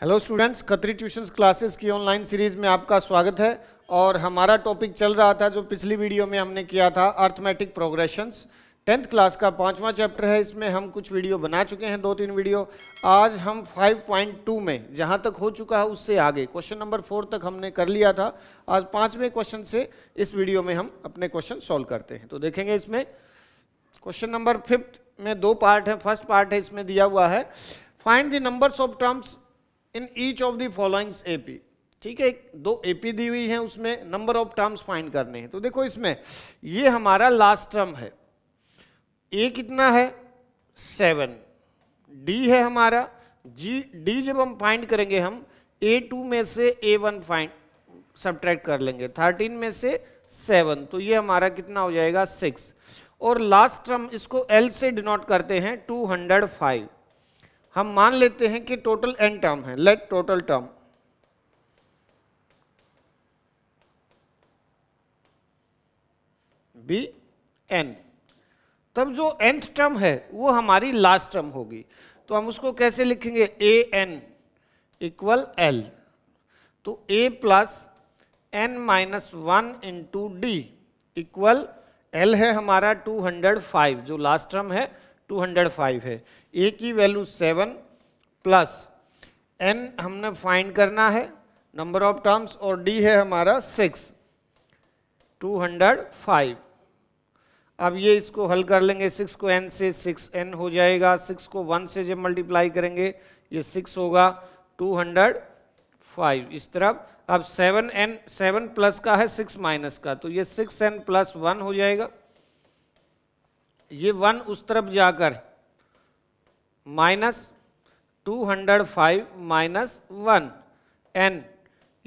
Hello students Qatari tuition classes की online series में आपका स्वागत है और हमारा टॉपिक चल रहा था जो पिछली वीडियो में हमने किया था अर्थमेटिक प्रोग्रेशंस टेंथ क्लास का पांचवा चैप्टर है इसमें हम कुछ वीडियो बना चुके हैं दो तीन वीडियो आज हम 5.2 में जहां तक हो चुका है उससे आगे क्वेश्चन नंबर फोर तक हमने कर लिया था आज पाँचवें क्वेश्चन से इस वीडियो में हम अपने क्वेश्चन सॉल्व करते हैं तो देखेंगे इसमें क्वेश्चन नंबर फिफ्थ में दो पार्ट है फर्स्ट पार्ट है इसमें दिया हुआ है find the numbers of terms in each of the followings AP ठीक है दो एपी दी हुई है उसमें नंबर ऑफ टर्म्स फाइंड करने हैं तो देखो इसमें ये हमारा लास्ट टर्म है ए कितना है सेवन डी है हमारा जी डी जब हम फाइंड करेंगे हम ए टू में से ए वन फाइंड सब्ट्रैक्ट कर लेंगे थर्टीन में से सेवन तो ये हमारा कितना हो जाएगा सिक्स और लास्ट टर्म इसको एल से डिनोट करते हैं टू हंड्रेड फाइव हम मान लेते हैं कि टोटल एन टर्म है let total term be N तब जो एंथ टर्म है वो हमारी लास्ट टर्म होगी तो हम उसको कैसे लिखेंगे ए एन इक्वल एल तो A plus N minus one into D equal L है हमारा 205 जो लास्ट टर्म है 205 है ए की वैल्यू 7 प्लस एन हमने फाइंड करना है नंबर ऑफ टर्म्स और डी है हमारा 6 205 अब ये इसको हल कर लेंगे सिक्स को एन से सिक्स एन हो जाएगा सिक्स को वन से जब मल्टीप्लाई करेंगे ये सिक्स होगा टू हंड्रेड फाइव इस तरफ अब सेवन एन सेवन प्लस का है सिक्स माइनस का तो ये सिक्स एन प्लस वन हो जाएगा ये वन उस तरफ जाकर minus two hundred five minus one N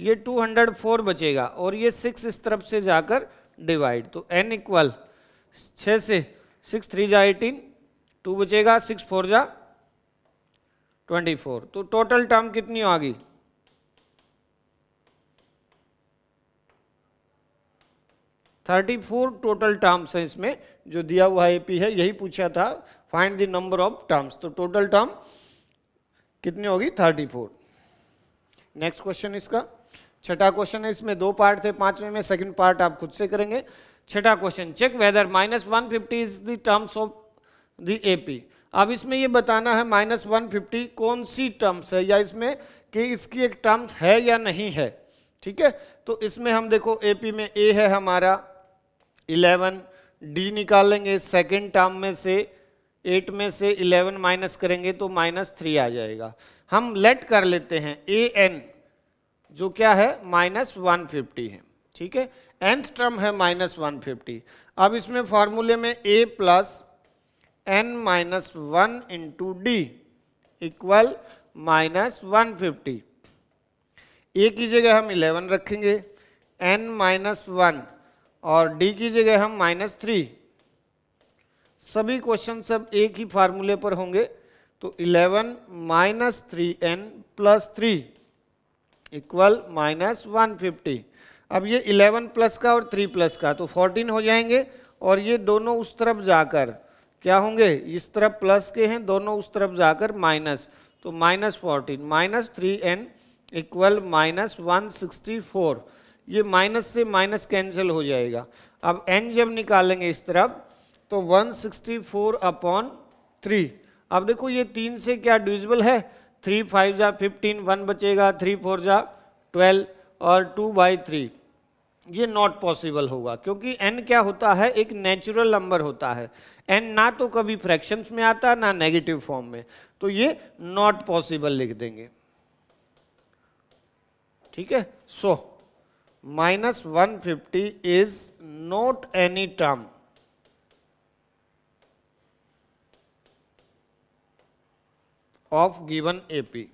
ये टू हंड्रेड फोर बचेगा और ये सिक्स इस तरफ से जाकर डिवाइड तो एन इक्वल छः से सिक्स थ्री जा एटीन टू बचेगा सिक्स फोर जा ट्वेंटी फोर तो टोटल टर्म कितनी आ गई थर्टी फोर टोटल टर्म्स हैं इसमें जो दिया हुआ है पी है यही पूछा था find the number of terms तो टोटल टर्म कितनी होगी थर्टी फोर नेक्स्ट क्वेश्चन इसका छठा क्वेश्चन है इसमें दो पार्ट थे पांचवें में सेकंड पार्ट आप खुद से करेंगे छठा question check whether minus one fifty is the terms of the AP अब इसमें ये बताना है माइनस वन फिफ्टी कौन सी टर्म्स है या इसमें कि इसकी एक टर्म्स है या नहीं है ठीक है तो इसमें हम देखो एपी में ए है हमारा इलेवन डी निकालेंगे सेकेंड टर्म में से एट में से इलेवन माइनस करेंगे तो माइनस थ्री आ जाएगा हम लेट कर लेते हैं ए एन जो क्या है माइनस वन फिफ्टी है ठीक है एंथ टर्म है माइनस वन फिफ्टी अब इसमें फॉर्मूले में A plus N minus one into D equal minus one fifty A की जगह हम इलेवन रखेंगे एन माइनस वन और डी की जगह हम माइनस थ्री सभी क्वेश्चन सब एक ही फार्मूले पर होंगे तो eleven minus three N plus three equal minus one fifty अब ये इलेवन प्लस का और थ्री प्लस का तो फोर्टीन हो जाएंगे और ये दोनों उस तरफ जाकर क्या होंगे इस तरफ प्लस के हैं दोनों उस तरफ जाकर माइनस तो minus fourteen minus three N equal minus one sixty four ये माइनस से माइनस कैंसिल हो जाएगा अब एन जब निकालेंगे इस तरफ तो 164 सिक्सटी फोर अपॉन थ्री अब देखो ये तीन से क्या डिविजिबल है थ्री फाइव जा फिफ्टीन वन बचेगा थ्री फोर जा ट्वेल्व और टू बाई थ्री ये नॉट पॉसिबल होगा क्योंकि एन क्या होता है एक नेचुरल नंबर होता है एन ना तो कभी फ्रैक्शंस में आता ना नेगेटिव फॉर्म में तो ये नॉट पॉसिबल लिख देंगे ठीक है so so, minus 150 is not any term. Of given AP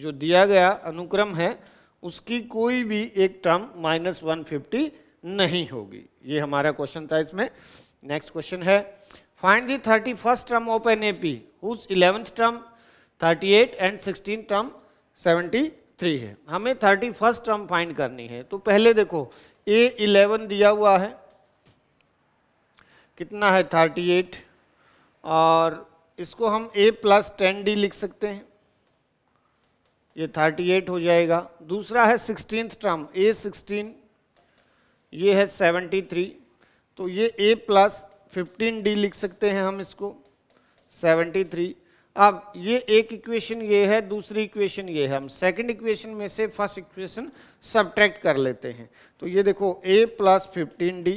जो दिया गया अनुक्रम है उसकी कोई भी एक टर्म माइनस वन फिफ्टी नहीं होगी ये हमारा क्वेश्चन था इसमें नेक्स्ट क्वेश्चन है find the thirty first term of an AP P whose eleventh term thirty eight and sixteen term seventy three है हमें थर्टी फर्स्ट टर्म फाइंड करनी है तो पहले देखो ए इलेवन दिया हुआ है कितना है थर्टी एट और इसको हम ए प्लस टेन डी लिख सकते हैं ये थर्टी एट हो जाएगा दूसरा है सिक्सटीन टर्म ए सिक्सटीन ये है सेवेंटी थ्री तो ये ए प्लस फिफ्टीन डी लिख सकते हैं हम इसको सेवेंटी थ्री अब ये एक इक्वेशन ये है दूसरी इक्वेशन ये है हम सेकंड इक्वेशन में से फर्स्ट इक्वेशन सब्ट्रैक्ट कर लेते हैं तो ये देखो a प्लस फिफ्टीन डी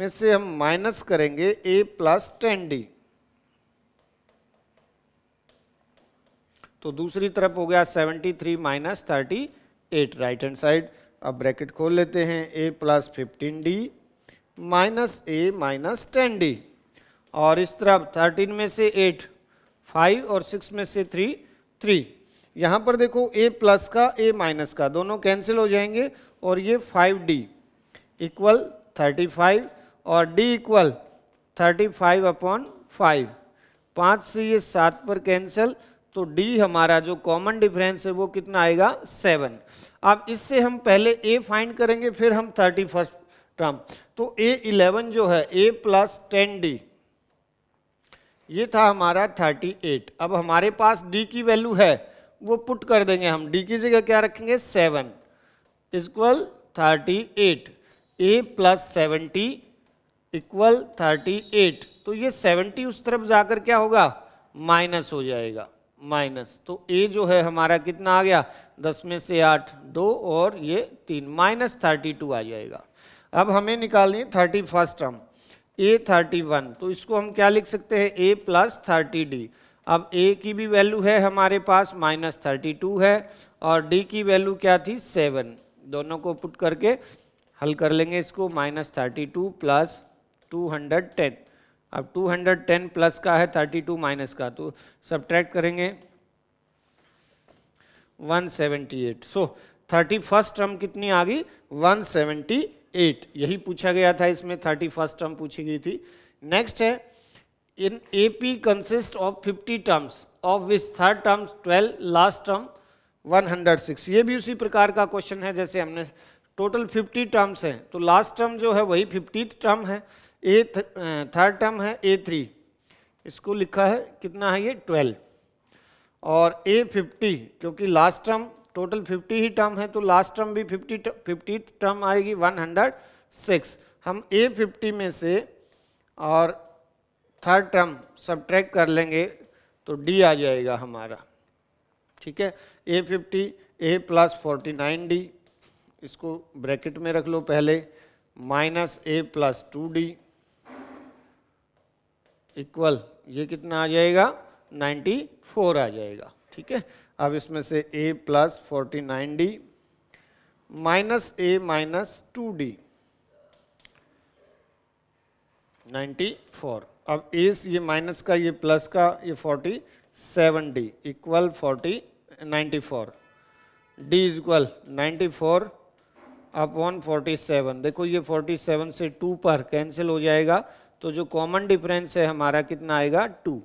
में से हम माइनस करेंगे a प्लस टेन डी तो दूसरी तरफ हो गया seventy three minus thirty eight right hand side अब ब्रैकेट खोल लेते हैं a plus fifteen D minus A minus ten D और इस तरफ थर्टीन में से एट फाइव और सिक्स में से थ्री थ्री यहाँ पर देखो ए प्लस का ए माइनस का दोनों कैंसिल हो जाएंगे और ये five D equal thirty five और D equal thirty five upon five पाँच से ये सात पर कैंसिल तो डी हमारा जो कॉमन डिफरेंस है वो कितना आएगा सेवन अब इससे हम पहले ए फाइंड करेंगे फिर हम थर्टी फर्स्ट टर्म तो ए इलेवन जो है ए प्लस टेन डी ये था हमारा 38 अब हमारे पास d की वैल्यू है वो पुट कर देंगे हम d की जगह क्या रखेंगे 7 equal 38 a plus seventy equal thirty eight तो ये 70 उस तरफ जाकर क्या होगा माइनस हो जाएगा माइनस तो ए जो है हमारा कितना आ गया दस में से आठ दो और ये तीन माइनस थर्टी टू आ जाएगा अब हमें निकालनी है thirty first term A thirty one तो इसको हम क्या लिख सकते हैं ए प्लस थर्टी डी अब ए की भी वैल्यू है हमारे पास माइनस थर्टी टू है और डी की वैल्यू क्या थी सेवन दोनों को पुट करके हल कर लेंगे इसको minus thirty two plus two hundred ten अब टू हंड्रेड टेन प्लस का है थर्टी टू माइनस का तो सब्ट्रैक्ट करेंगे one seventy eight so thirty first term कितनी आ गई वन सेवेंटी एट यही पूछा गया था इसमें थर्टी फर्स्ट टर्म पूछी गई थी नेक्स्ट है in A P consist of fifty terms of which third terms twelve last term one hundred six ये भी उसी प्रकार का क्वेश्चन है जैसे हमने टोटल फिफ्टी टर्म्स हैं तो लास्ट टर्म जो है वही फिफ्टी टर्म है ए थर्ड टर्म है ए थ्री इसको लिखा है कितना है ये ट्वेल्व और ए फिफ्टी क्योंकि लास्ट टर्म टोटल 50 ही टर्म है तो लास्ट टर्म भी 50 फिफ्टी टर्म आएगी 106 हम ए 50 में से और थर्ड टर्म सब्ट्रैक्ट कर लेंगे तो डी आ जाएगा हमारा ठीक है A fifty A plus forty nine D इसको ब्रैकेट में रख लो पहले minus A plus two D equal ये कितना आ जाएगा 94 आ जाएगा ठीक है अब इसमें से a plus forty nine D minus A minus two D ninety अब ये माइनस का ये प्लस का ये forty seven D equal forty ninety four D is equal ninety four upon forty seven देखो ये फोर्टी सेवन से टू पर कैंसिल हो जाएगा तो जो कॉमन डिफरेंस है हमारा कितना आएगा टू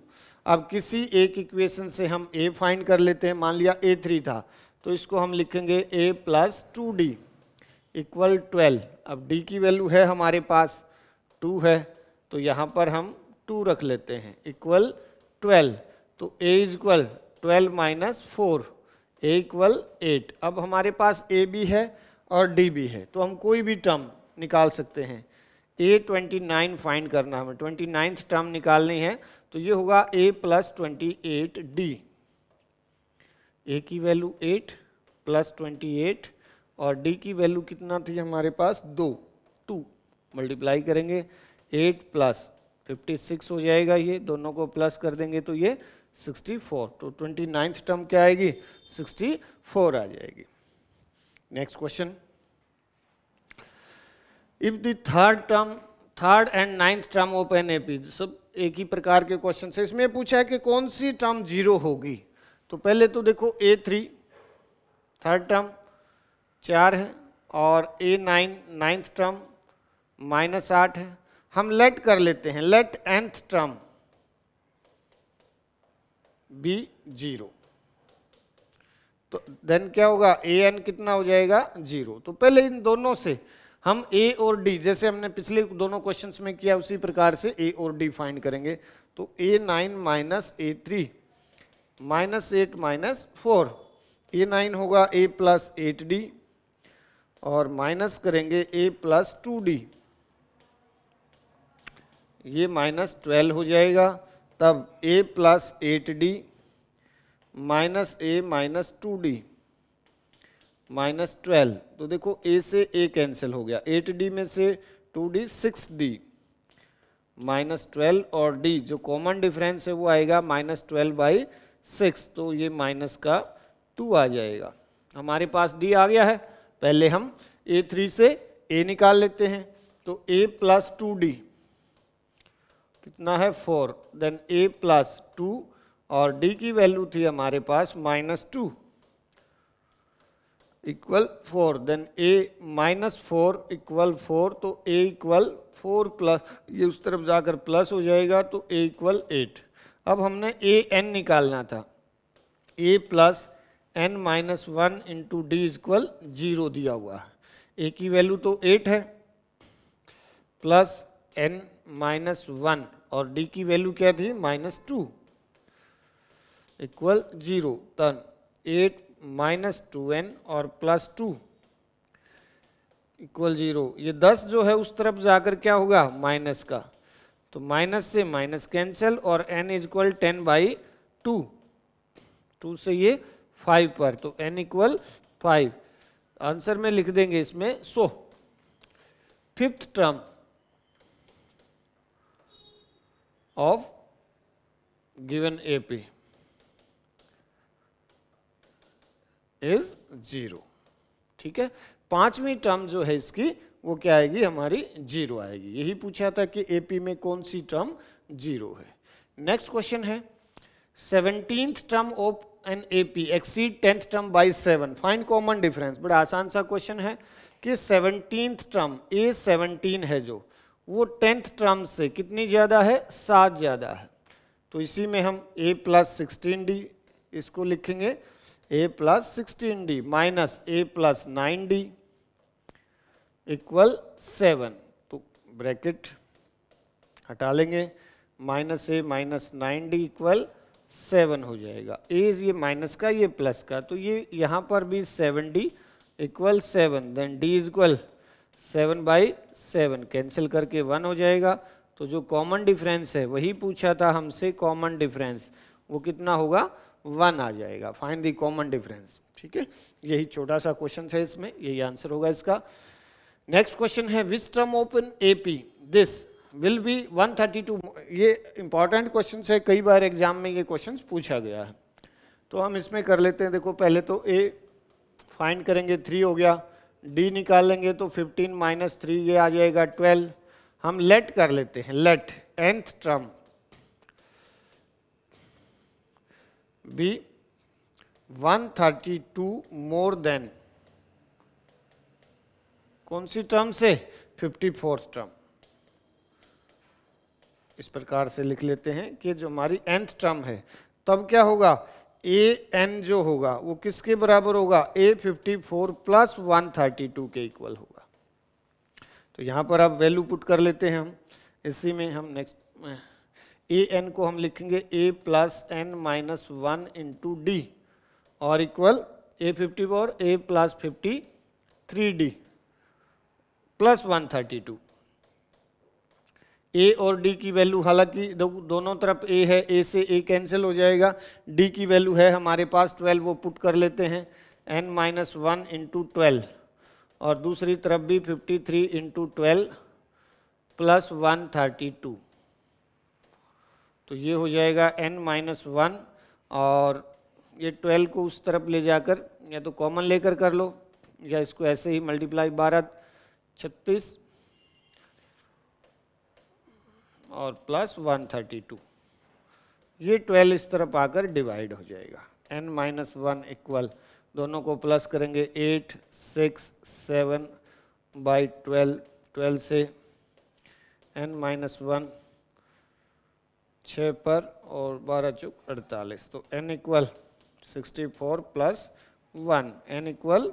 अब किसी एक इक्वेशन से हम ए फाइंड कर लेते हैं मान लिया ए थ्री था तो इसको हम लिखेंगे A plus two D equal twelve अब डी की वैल्यू है हमारे पास टू है तो यहाँ पर हम टू रख लेते हैं इक्वल ट्वेल्व तो A equal twelve minus four A equal eight अब हमारे पास ए भी है और डी भी है तो हम कोई भी टर्म निकाल सकते हैं ए ट्वेंटी नाइन फाइंड करना हमें ट्वेंटी नाइन्थ टर्म निकालनी है तो ये होगा a plus twenty eight D A की value eight plus twenty eight और डी की वैल्यू कितना थी हमारे पास दो टू मल्टीप्लाई करेंगे एट प्लस फिफ्टी सिक्स हो जाएगा ये दोनों को प्लस कर देंगे तो ये सिक्सटी फोर तो ट्वेंटी नाइन्थ टर्म क्या आएगी सिक्सटी फोर आ जाएगी next question if third third term third and ninth term of an AP सब एक ही प्रकार के क्वेश्चन से इसमें पूछा है कि कौन सी टर्म जीरो होगी तो पहले तो देखो ए थ्री थर्ड टर्म चार है और A nine ninth term minus आठ है हम लेट कर लेते हैं let nth term be zero तो देन क्या होगा ए एन कितना हो जाएगा जीरो तो पहले इन दोनों से हम ए और डी जैसे हमने पिछले दोनों क्वेश्चंस में किया उसी प्रकार से ए और डी फाइंड करेंगे तो A nine minus A three minus eight minus four A nine होगा ए प्लस एट डी और माइनस करेंगे ए प्लस टू डी ये माइनस ट्वेल्व हो जाएगा तब A plus eight D minus A minus two D minus twelve तो देखो ए से ए कैंसिल हो गया एट डी में से two D six D minus twelve और डी जो कॉमन डिफरेंस है वो आएगा माइनस ट्वेल्व बाई सिक्स तो ये माइनस का टू आ जाएगा हमारे पास डी आ गया है पहले हम ए थ्री से ए निकाल लेते हैं तो ए प्लस टू डी कितना है four then A plus two और डी की वैल्यू थी हमारे पास minus two equal four then A minus four equal four तो ए इक्वल फोर प्लस ये उस तरफ जाकर प्लस हो जाएगा तो ए इक्वल एट अब हमने ए एन निकालना था A plus N minus one into D equal zero दिया हुआ ए की वैल्यू तो एट है प्लस एन माइनस वन और डी की वैल्यू क्या थी minus two equal zero then eight minus two N और प्लस टू इक्वल जीरो ये दस जो है उस तरफ जाकर क्या होगा माइनस का तो माइनस से माइनस कैंसिल और N is equal ten by two two से ये फाइव पर तो एन इक्वल फाइव आंसर में लिख देंगे इसमें so fifth term of given AP is zero ठीक है पांचवी टर्म जो है इसकी वो क्या आएगी हमारी जीरो आएगी यही पूछा था कि एपी में कौन सी टर्म जीरो है नेक्स्ट क्वेश्चन है seventeen term of an AP exceed tenth term by seven find common difference बड़ा आसान सा क्वेश्चन है कि सेवनटीन टर्म ए सेवनटीन है जो वो टेंथ टर्म से कितनी ज़्यादा है सात ज़्यादा है तो इसी में हम ए प्लस सिक्सटीन डी इसको लिखेंगे A plus sixteen D minus A plus nine D equal seven तो ब्रैकेट हटा लेंगे minus A minus nine D equal seven हो जाएगा ए ये माइनस का ये प्लस का तो ये यहाँ पर भी seven D equal seven then D is equal seven by seven cancel करके वन हो जाएगा तो जो कॉमन डिफरेंस है वही पूछा था हमसे कॉमन डिफरेंस वो कितना होगा वन आ जाएगा फाइंड दी कॉमन डिफरेंस ठीक है यही छोटा सा क्वेश्चन है इसमें यही आंसर होगा इसका नेक्स्ट क्वेश्चन है which term of an AP this will be 132 ये इंपॉर्टेंट क्वेश्चन है कई बार एग्जाम में ये क्वेश्चन पूछा गया है तो हम इसमें कर लेते हैं देखो पहले तो ए फाइंड करेंगे थ्री हो गया डी निकाल लेंगे तो 15 माइनस थ्री ये आ जाएगा 12 हम लेट कर लेते हैं let nth term be 132 more than कौन सी टर्म से फिफ्टी फोर्थ टर्म इस प्रकार से लिख लेते हैं कि जो हमारी एंथ टर्म है तब क्या होगा ए एन जो होगा वो किसके बराबर होगा A fifty four plus one thirty two के इक्वल होगा तो यहां पर आप वैल्यू पुट कर लेते हैं हम इसी में हम नेक्स्ट ए एन को हम लिखेंगे A plus N minus one into D और equal A fifty four A plus fifty three D plus one thirty two A और डी की वैल्यू हालांकि दो, दोनों तरफ ए है ए से ए कैंसिल हो जाएगा डी की वैल्यू है हमारे पास ट्वेल्व वो पुट कर लेते हैं N minus one into twelve और दूसरी तरफ भी fifty three into twelve plus one thirty two तो ये हो जाएगा एन माइनस वन और ये ट्वेल्व को उस तरफ ले जाकर या तो कॉमन लेकर कर लो या इसको ऐसे ही मल्टीप्लाई बारह छत्तीस और प्लस वन थर्टी टू ये ट्वेल्व इस तरफ आकर डिवाइड हो जाएगा एन माइनस वन इक्वल दोनों को प्लस करेंगे eight six seven by twelve twelve से एन माइनस वन छः पर और बारह चौक अड़तालीस तो N equal sixty four plus one N equal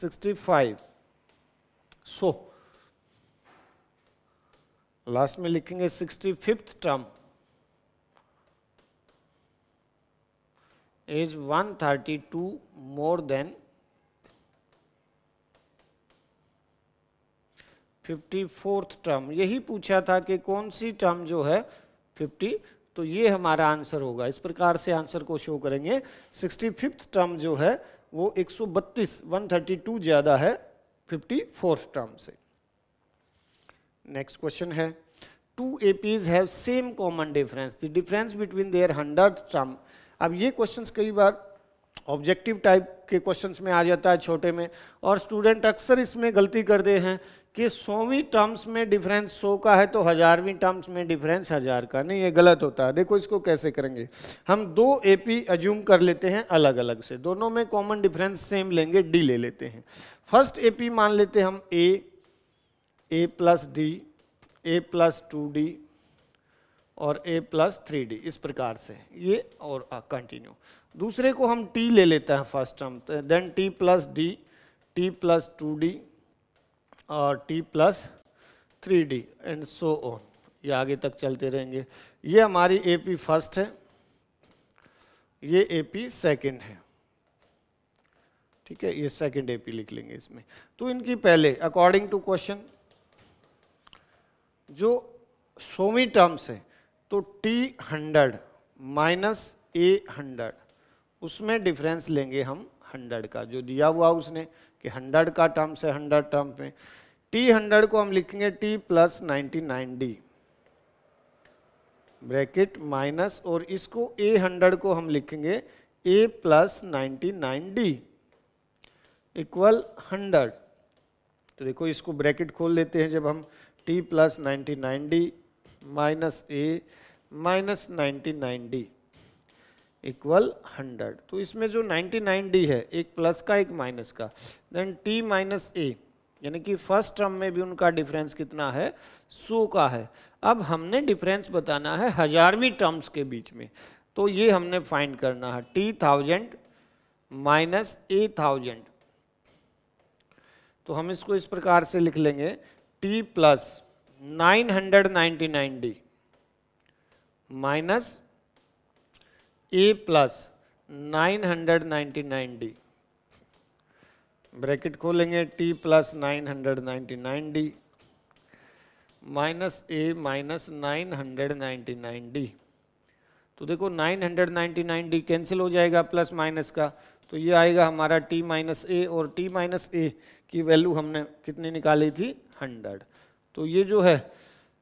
sixty five so last में लिखेंगे sixty fifth term two more than fifty fourth term यही पूछा था कि कौन सी टर्म जो है फिफ्टी तो ये हमारा आंसर होगा इस प्रकार से आंसर को शो करेंगे सिक्सटी फिफ्थ टर्म जो है वो 132 132 ज़्यादा है 54 टर्म से नेक्स्ट क्वेश्चन है two APs have same common difference the difference between their hundred term अब ये क्वेश्चंस कई बार ऑब्जेक्टिव टाइप के क्वेश्चंस में आ जाता है छोटे में और स्टूडेंट अक्सर इसमें गलती कर दे हैं कि सौवीं टर्म्स में डिफरेंस सौ का है तो हजारवीं टर्म्स में डिफरेंस हजार का नहीं ये गलत होता है देखो इसको कैसे करेंगे हम दो एपी अज्यूम कर लेते हैं अलग अलग से दोनों में कॉमन डिफरेंस सेम लेंगे डी ले लेते हैं फर्स्ट एपी मान लेते हैं हम A A plus D A plus two D और ए प्लस थ्री डी इस प्रकार से ये और कंटिन्यू दूसरे को हम टी ले लेते हैं first term then T plus D T plus two D और t plus three D and so on ये आगे तक चलते रहेंगे ये हमारी ए पी फर्स्ट है ये ए पी सेकेंड है ठीक है ये सेकेंड ए पी लिख लेंगे इसमें तो इनकी पहले अकॉर्डिंग टू क्वेश्चन जो सोमी टर्म्स है तो T hundred minus A hundred उसमें डिफरेंस लेंगे हम हंड्रेड का जो दिया हुआ उसने कि 100 का टर्म से 100 टर्म में टी 100 को हम लिखेंगे T plus ninety D bracket minus और इसको ए हंड्रेड को हम लिखेंगे A plus ninety nine D equal hundred तो देखो इसको ब्रैकेट खोल लेते हैं जब हम T plus ninety nine D minus A minus ninety nine D equal hundred तो इसमें जो 99 डी है एक प्लस का एक माइनस का देन टी माइनस ए यानी कि फर्स्ट टर्म में भी उनका डिफरेंस कितना है सो का है अब हमने डिफरेंस बताना है हजारवीं टर्म्स के बीच में तो ये हमने फाइंड करना है T thousand minus A thousand तो हम इसको इस प्रकार से लिख लेंगे T plus nine hundred ninety nine D minus A plus nine hundred ninety nine D bracket खोलेंगे T plus nine hundred ninety nine D minus A minus nine hundred ninety nine D तो देखो nine hundred ninety nine D cancel हो जाएगा plus minus का तो ये आएगा हमारा टी माइनस ए और टी माइनस ए की वैल्यू हमने कितनी निकाली थी हंड्रेड तो ये जो है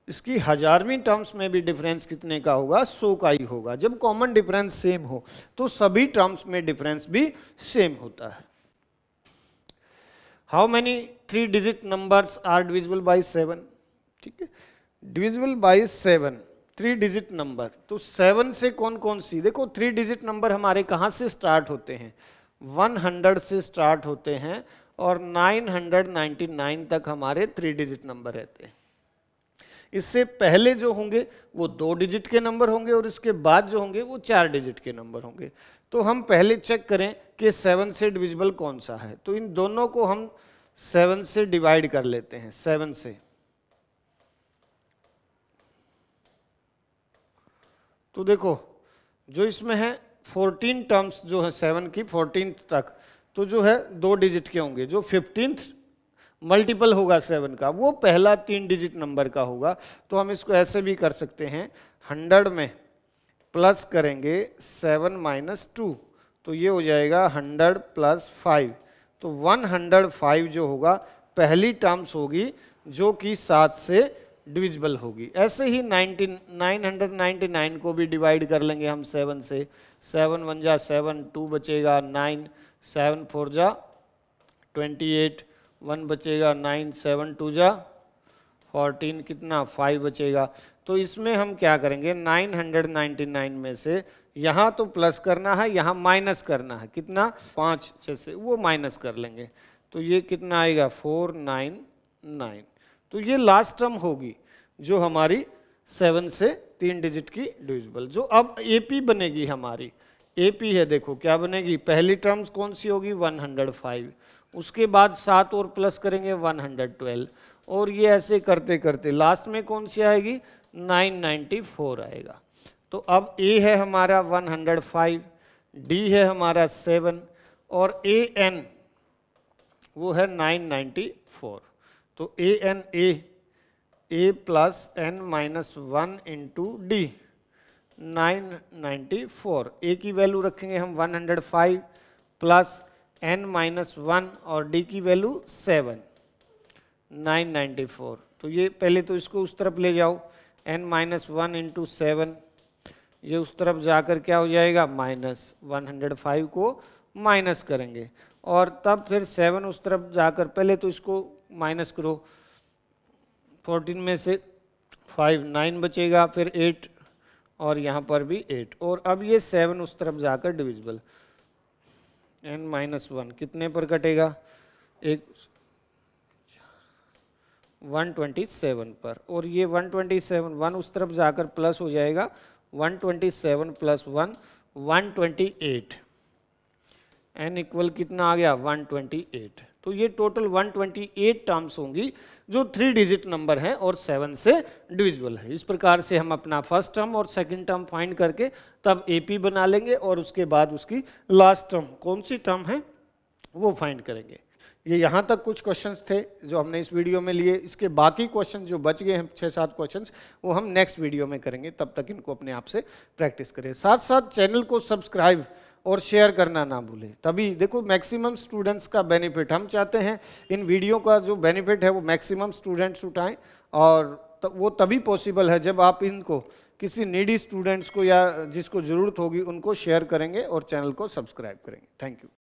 इसकी हजारवीं टर्म्स में भी डिफरेंस कितने का होगा सो का ही होगा जब कॉमन डिफरेंस सेम हो तो सभी टर्म्स में डिफरेंस भी सेम होता है how many three digit numbers are divisible by seven ठीक है divisible by seven three digit number तो सेवन से कौन कौन सी देखो थ्री डिजिट नंबर हमारे कहाँ से स्टार्ट होते हैं वन हंड्रेड से स्टार्ट होते हैं और नाइन हंड्रेड नाइन तक हमारे थ्री डिजिट नंबर रहते हैं इससे पहले जो होंगे वो दो डिजिट के नंबर होंगे और इसके बाद जो होंगे वो चार डिजिट के नंबर होंगे तो हम पहले चेक करें कि सेवन से डिविजिबल कौन सा है तो इन दोनों को हम सेवन से डिवाइड कर लेते हैं सेवन से तो देखो जो इसमें है फोर्टीन टर्म्स जो है सेवन की फोर्टीन तक तो जो है दो डिजिट के होंगे जो फिफ्टींथ मल्टीपल होगा सेवन का वो पहला तीन डिजिट नंबर का होगा तो हम इसको ऐसे भी कर सकते हैं हंड्रेड में प्लस करेंगे सेवन माइनस टू तो ये हो जाएगा हंड्रेड प्लस फाइव तो वन हंड्रेड फाइव जो होगा पहली टर्म्स होगी जो कि सात से डिविजिबल होगी ऐसे ही nineteen nine hundred ninety nine को भी डिवाइड कर लेंगे हम सेवन से सेवन वन जा सेवन टू बचेगा नाइन सेवन फोर जा ट्वेंटी एट वन बचेगा नाइन सेवन टू जा फोर्टीन कितना फाइव बचेगा तो इसमें हम क्या करेंगे नाइन हंड्रेड नाइन्टी नाइन में से यहाँ तो प्लस करना है यहाँ माइनस करना है कितना पाँच जैसे वो माइनस कर लेंगे तो ये कितना आएगा फोर नाइन नाइन तो ये लास्ट टर्म होगी जो हमारी सेवन से तीन डिजिट की डिविजिबल जो अब पी बनेगी हमारी पी है देखो क्या बनेगी पहली टर्म्स कौन सी होगी फाइव उसके बाद सात और प्लस करेंगे वन हंड्रेड ट्वेल्व और ये ऐसे करते करते लास्ट में कौन सी आएगी नाइन नाइन्टी फोर आएगा तो अब ए है हमारा वन हंड्रेड फाइव डी है हमारा सेवन और ए एन वो है नाइन नाइन्टी फोर तो A N A A plus N minus one into D nine ninety four A की वैल्यू रखेंगे हम one hundred five plus N minus one और डी की value seven nine ninety four तो ये पहले तो इसको उस तरफ ले जाओ N minus one into seven ये उस तरफ जाकर क्या हो जाएगा माइनस वन हंड्रेड फाइव को माइनस करेंगे और तब फिर सेवन उस तरफ जाकर पहले तो इसको माइनस करो फोर्टीन में से फाइव नाइन बचेगा फिर एट और यहाँ पर भी एट और अब ये सेवन उस तरफ जाकर डिविजिबल एन माइनस वन कितने पर कटेगा एक वन ट्वेंटी सेवन पर और ये वन ट्वेंटी सेवन वन उस तरफ जाकर प्लस हो जाएगा one twenty seven plus one one twenty eight N equal कितना आ गया वन ट्वेंटी एट तो ये total one twenty eight terms होंगी जो थ्री डिजिट नंबर हैं और सेवन से डिविजिबल है इस प्रकार से हम अपना फर्स्ट टर्म और सेकंड टर्म फाइंड करके तब एपी बना लेंगे और उसके बाद उसकी लास्ट टर्म कौन सी टर्म है वो फाइंड करेंगे ये यहाँ तक कुछ क्वेश्चंस थे जो हमने इस वीडियो में लिए इसके बाकी क्वेश्चन जो बच गए हैं छः सात क्वेश्चंस वो हम नेक्स्ट वीडियो में करेंगे तब तक इनको अपने आप से प्रैक्टिस करें साथ साथ चैनल को सब्सक्राइब और शेयर करना ना भूले तभी देखो मैक्सिमम स्टूडेंट्स का बेनिफिट हम चाहते हैं इन वीडियो का जो बेनिफिट है वो मैक्सिमम स्टूडेंट्स उठाएं और त, वो तभी पॉसिबल है जब आप इनको किसी नीडी स्टूडेंट्स को या जिसको ज़रूरत होगी उनको शेयर करेंगे और चैनल को सब्सक्राइब करेंगे थैंक यू